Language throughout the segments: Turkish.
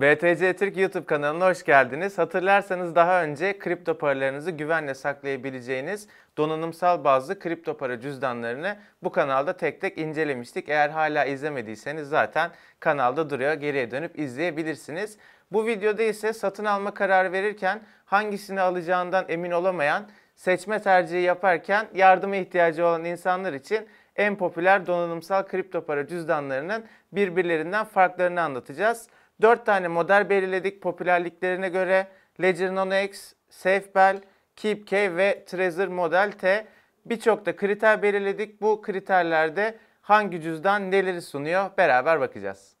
BTC Türk YouTube kanalına hoş geldiniz. Hatırlarsanız daha önce kripto paralarınızı güvenle saklayabileceğiniz donanımsal bazı kripto para cüzdanlarını bu kanalda tek tek incelemiştik. Eğer hala izlemediyseniz zaten kanalda duruyor. Geriye dönüp izleyebilirsiniz. Bu videoda ise satın alma kararı verirken hangisini alacağından emin olamayan, seçme tercihi yaparken yardıma ihtiyacı olan insanlar için en popüler donanımsal kripto para cüzdanlarının birbirlerinden farklarını anlatacağız. 4 tane model belirledik popülerliklerine göre. Ledger Nano X, SafeBell, KeepK ve Trezor Model T. Birçok da kriter belirledik. Bu kriterlerde hangi cüzdan neleri sunuyor beraber bakacağız.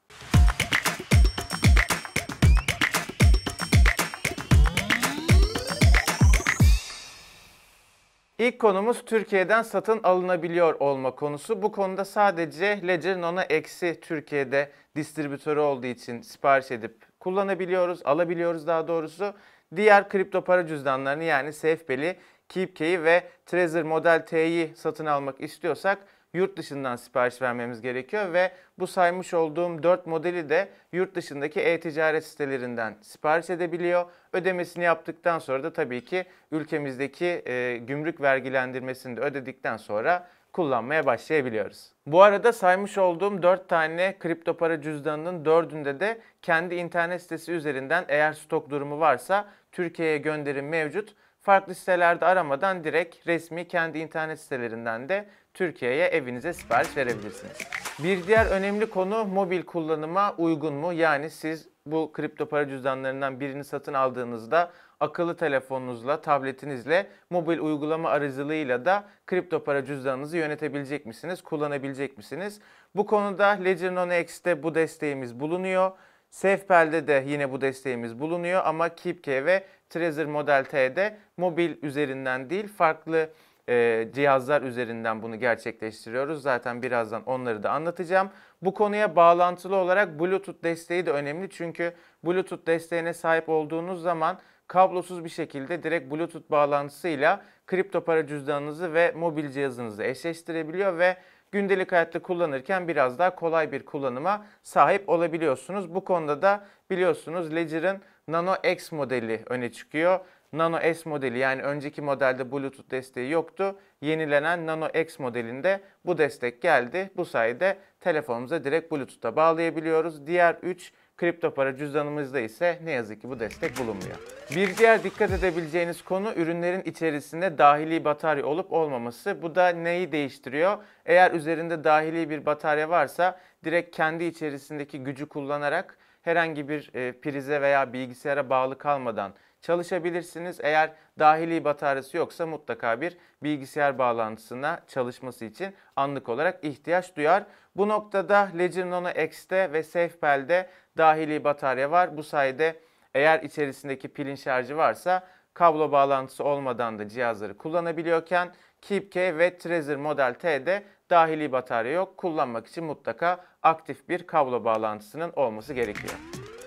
İlk konumuz Türkiye'den satın alınabiliyor olma konusu. Bu konuda sadece Ledger Nano X'i Türkiye'de distribütörü olduğu için sipariş edip kullanabiliyoruz, alabiliyoruz daha doğrusu. Diğer kripto para cüzdanlarını yani SafeBell'i, Keepkey ve Trezor Model T'yi satın almak istiyorsak yurt dışından sipariş vermemiz gerekiyor ve bu saymış olduğum 4 modeli de yurt dışındaki e-ticaret sitelerinden sipariş edebiliyor. Ödemesini yaptıktan sonra da tabii ki ülkemizdeki e, gümrük vergilendirmesini de ödedikten sonra kullanmaya başlayabiliyoruz. Bu arada saymış olduğum 4 tane kripto para cüzdanının 4'ünde de kendi internet sitesi üzerinden eğer stok durumu varsa Türkiye'ye gönderim mevcut farklı sitelerde aramadan direkt resmi kendi internet sitelerinden de Türkiye'ye evinize sipariş verebilirsiniz. Bir diğer önemli konu mobil kullanıma uygun mu? Yani siz bu kripto para cüzdanlarından birini satın aldığınızda akıllı telefonunuzla, tabletinizle, mobil uygulama aracılığıyla da kripto para cüzdanınızı yönetebilecek misiniz, kullanabilecek misiniz? Bu konuda Ledger Nano X'te bu desteğimiz bulunuyor. Sefpel'de de yine bu desteğimiz bulunuyor ama Kipke ve Trezor Model T'de mobil üzerinden değil farklı e, cihazlar üzerinden bunu gerçekleştiriyoruz. Zaten birazdan onları da anlatacağım. Bu konuya bağlantılı olarak Bluetooth desteği de önemli. Çünkü Bluetooth desteğine sahip olduğunuz zaman kablosuz bir şekilde direkt Bluetooth bağlantısıyla kripto para cüzdanınızı ve mobil cihazınızı eşleştirebiliyor ve gündelik hayatta kullanırken biraz daha kolay bir kullanıma sahip olabiliyorsunuz. Bu konuda da biliyorsunuz Ledger'ın Nano X modeli öne çıkıyor. Nano S modeli yani önceki modelde Bluetooth desteği yoktu. Yenilenen Nano X modelinde bu destek geldi. Bu sayede telefonumuza direkt Bluetooth'a bağlayabiliyoruz. Diğer 3 Kripto para cüzdanımızda ise ne yazık ki bu destek bulunmuyor. Bir diğer dikkat edebileceğiniz konu ürünlerin içerisinde dahili batarya olup olmaması. Bu da neyi değiştiriyor? Eğer üzerinde dahili bir batarya varsa direkt kendi içerisindeki gücü kullanarak herhangi bir e, prize veya bilgisayara bağlı kalmadan çalışabilirsiniz. Eğer dahili bataryası yoksa mutlaka bir bilgisayar bağlantısına çalışması için anlık olarak ihtiyaç duyar. Bu noktada Ledger Nano X'te ve SafePel'de dahili batarya var. Bu sayede eğer içerisindeki pilin şarjı varsa kablo bağlantısı olmadan da cihazları kullanabiliyorken KeepK ve Trezor Model T'de dahili batarya yok. Kullanmak için mutlaka aktif bir kablo bağlantısının olması gerekiyor.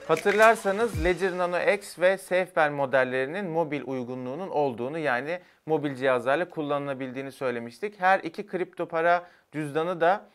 Hatırlarsanız Ledger Nano X ve SafeBell modellerinin mobil uygunluğunun olduğunu yani mobil cihazlarla kullanılabildiğini söylemiştik. Her iki kripto para cüzdanı da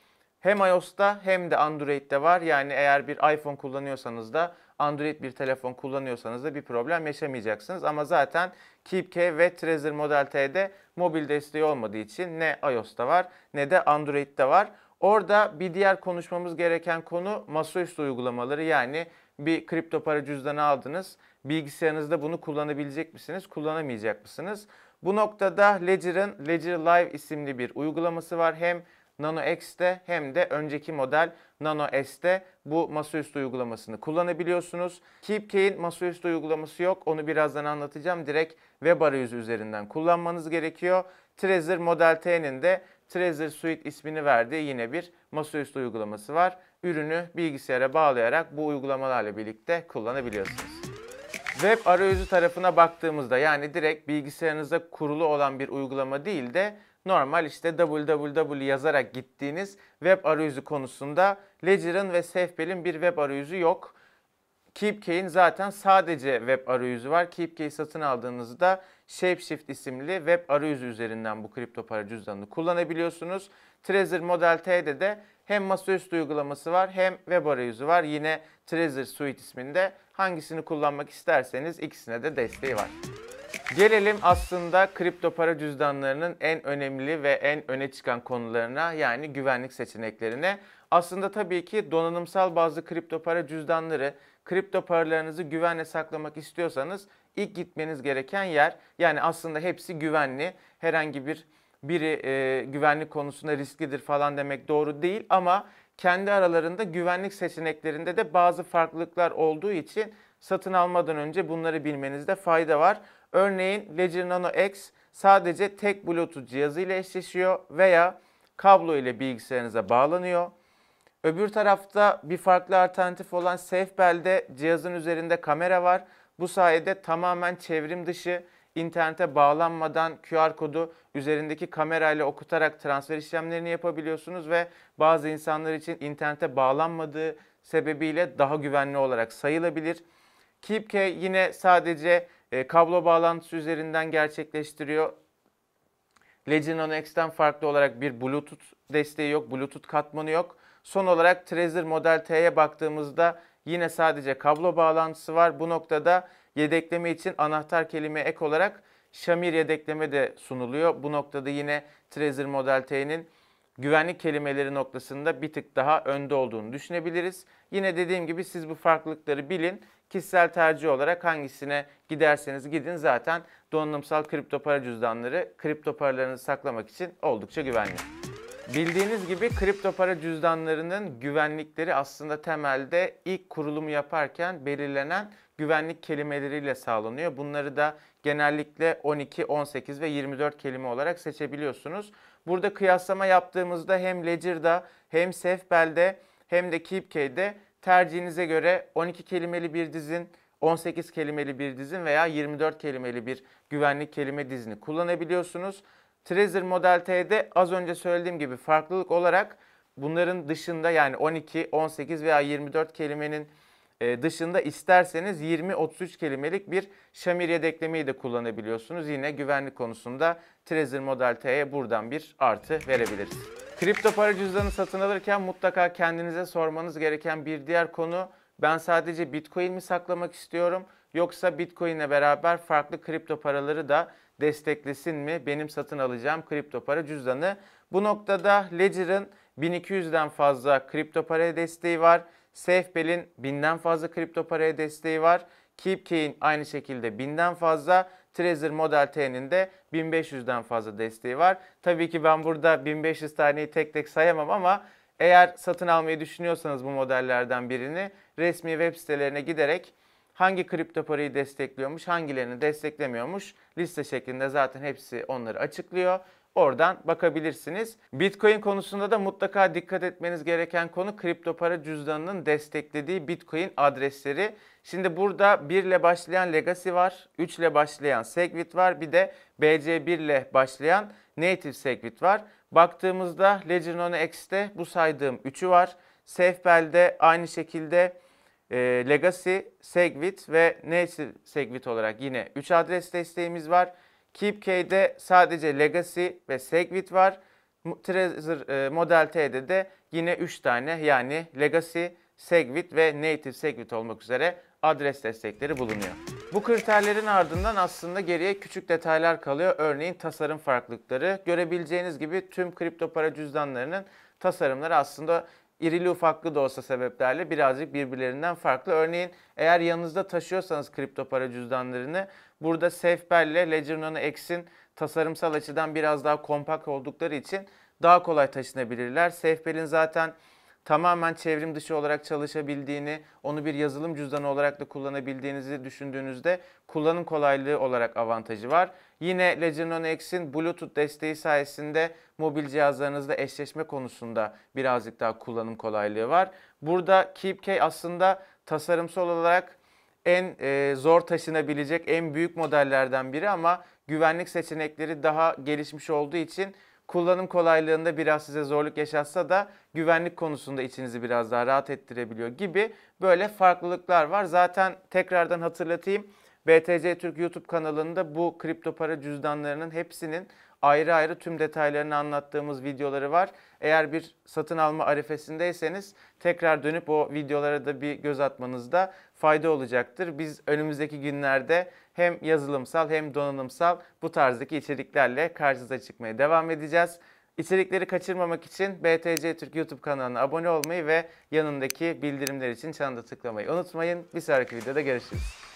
hem iOS'ta hem de Android'de var. Yani eğer bir iPhone kullanıyorsanız da Android bir telefon kullanıyorsanız da bir problem yaşamayacaksınız. Ama zaten KeepK ve Trezor Model T'de mobil desteği olmadığı için ne iOS'ta var ne de Android'de var. Orada bir diğer konuşmamız gereken konu masaüstü uygulamaları yani bir kripto para cüzdanı aldınız. Bilgisayarınızda bunu kullanabilecek misiniz, kullanamayacak mısınız? Bu noktada Ledger'ın Ledger Live isimli bir uygulaması var. Hem Nano X'te hem de önceki model Nano S'te bu masaüstü uygulamasını kullanabiliyorsunuz. KeepKey'in masaüstü uygulaması yok. Onu birazdan anlatacağım. Direkt web arayüzü üzerinden kullanmanız gerekiyor. Trezor Model T'nin de Trezor Suite ismini verdiği yine bir masaüstü uygulaması var. Ürünü bilgisayara bağlayarak bu uygulamalarla birlikte kullanabiliyorsunuz. Web arayüzü tarafına baktığımızda yani direkt bilgisayarınızda kurulu olan bir uygulama değil de normal işte www yazarak gittiğiniz web arayüzü konusunda Ledger'ın ve Sefbel'in bir web arayüzü yok. KeepKey'in zaten sadece web arayüzü var. KeepKey'i satın aldığınızda Shapeshift isimli web arayüzü üzerinden bu kripto para cüzdanını kullanabiliyorsunuz. Trezor Model T'de de hem masaüstü uygulaması var hem web arayüzü var. Yine Trezor Suite isminde hangisini kullanmak isterseniz ikisine de desteği var. Gelelim aslında kripto para cüzdanlarının en önemli ve en öne çıkan konularına yani güvenlik seçeneklerine. Aslında tabii ki donanımsal bazı kripto para cüzdanları kripto paralarınızı güvenle saklamak istiyorsanız ilk gitmeniz gereken yer yani aslında hepsi güvenli. Herhangi bir biri e, güvenlik konusunda risklidir falan demek doğru değil ama kendi aralarında güvenlik seçeneklerinde de bazı farklılıklar olduğu için satın almadan önce bunları bilmenizde fayda var. Örneğin Ledger Nano X sadece tek Bluetooth cihazı ile eşleşiyor veya kablo ile bilgisayarınıza bağlanıyor. Öbür tarafta bir farklı alternatif olan SafeBell'de cihazın üzerinde kamera var. Bu sayede tamamen çevrim dışı internete bağlanmadan QR kodu üzerindeki kamerayla okutarak transfer işlemlerini yapabiliyorsunuz ve bazı insanlar için internete bağlanmadığı sebebiyle daha güvenli olarak sayılabilir. KeepK yine sadece e, kablo bağlantısı üzerinden gerçekleştiriyor. Legend ONX'ten farklı olarak bir Bluetooth desteği yok, Bluetooth katmanı yok. Son olarak Trezor Model T'ye baktığımızda yine sadece kablo bağlantısı var. Bu noktada yedekleme için anahtar kelime ek olarak Şamir yedekleme de sunuluyor. Bu noktada yine Trezor Model T'nin güvenlik kelimeleri noktasında bir tık daha önde olduğunu düşünebiliriz. Yine dediğim gibi siz bu farklılıkları bilin. Kişisel tercih olarak hangisine giderseniz gidin zaten donanımsal kripto para cüzdanları kripto paralarınızı saklamak için oldukça güvenli. Bildiğiniz gibi kripto para cüzdanlarının güvenlikleri aslında temelde ilk kurulumu yaparken belirlenen güvenlik kelimeleriyle sağlanıyor. Bunları da genellikle 12, 18 ve 24 kelime olarak seçebiliyorsunuz. Burada kıyaslama yaptığımızda hem Ledger'da hem Sefbel'de hem de Keepk'de tercihinize göre 12 kelimeli bir dizin 18 kelimeli bir dizin veya 24 kelimeli bir güvenlik kelime dizini kullanabiliyorsunuz. Trezor Model T'de az önce söylediğim gibi farklılık olarak bunların dışında yani 12, 18 veya 24 kelimenin e, dışında isterseniz 20-33 kelimelik bir şamir yedeklemeyi de kullanabiliyorsunuz. Yine güvenlik konusunda Trezor Model T'ye buradan bir artı verebiliriz. Kripto para cüzdanı satın alırken mutlaka kendinize sormanız gereken bir diğer konu ben sadece Bitcoin mi saklamak istiyorum yoksa Bitcoin'le beraber farklı kripto paraları da desteklesin mi benim satın alacağım kripto para cüzdanı? Bu noktada Ledger'ın 1200'den fazla kripto para desteği var. Safebell'in binden fazla kripto paraya desteği var. KeepKey'in aynı şekilde binden fazla. Trezor Model T'nin de 1500'den fazla desteği var. Tabii ki ben burada 1500 taneyi tek tek sayamam ama eğer satın almayı düşünüyorsanız bu modellerden birini resmi web sitelerine giderek hangi kripto parayı destekliyormuş, hangilerini desteklemiyormuş liste şeklinde zaten hepsi onları açıklıyor. Oradan bakabilirsiniz. Bitcoin konusunda da mutlaka dikkat etmeniz gereken konu kripto para cüzdanının desteklediği Bitcoin adresleri. Şimdi burada 1 ile başlayan Legacy var, 3 ile başlayan Segwit var, bir de BC1 ile başlayan Native Segwit var. Baktığımızda Ledger Nano X'te bu saydığım 3'ü var. Safebell'de aynı şekilde e, Legacy, Segwit ve Native Segwit olarak yine 3 adres desteğimiz var. KeepK'de sadece Legacy ve Segwit var. Trezor e, Model T'de de yine 3 tane yani Legacy, Segwit ve Native Segwit olmak üzere adres destekleri bulunuyor. Bu kriterlerin ardından aslında geriye küçük detaylar kalıyor. Örneğin tasarım farklılıkları. Görebileceğiniz gibi tüm kripto para cüzdanlarının tasarımları aslında irili ufaklı da olsa sebeplerle birazcık birbirlerinden farklı. Örneğin eğer yanınızda taşıyorsanız kripto para cüzdanlarını burada SafePal ile Nano X'in tasarımsal açıdan biraz daha kompakt oldukları için daha kolay taşınabilirler. SafePal'in zaten tamamen çevrim dışı olarak çalışabildiğini, onu bir yazılım cüzdanı olarak da kullanabildiğinizi düşündüğünüzde kullanım kolaylığı olarak avantajı var. Yine Legion X'in Bluetooth desteği sayesinde mobil cihazlarınızla eşleşme konusunda birazcık daha kullanım kolaylığı var. Burada Keepkey aslında tasarımsal olarak en e, zor taşınabilecek en büyük modellerden biri ama güvenlik seçenekleri daha gelişmiş olduğu için kullanım kolaylığında biraz size zorluk yaşatsa da güvenlik konusunda içinizi biraz daha rahat ettirebiliyor gibi böyle farklılıklar var. Zaten tekrardan hatırlatayım. BTC Türk YouTube kanalında bu kripto para cüzdanlarının hepsinin ayrı ayrı tüm detaylarını anlattığımız videoları var. Eğer bir satın alma arifesindeyseniz tekrar dönüp o videolara da bir göz atmanızda fayda olacaktır. Biz önümüzdeki günlerde hem yazılımsal hem donanımsal bu tarzdaki içeriklerle karşınıza çıkmaya devam edeceğiz. İçerikleri kaçırmamak için BTC Türk YouTube kanalına abone olmayı ve yanındaki bildirimler için çanda tıklamayı unutmayın. Bir sonraki videoda görüşürüz.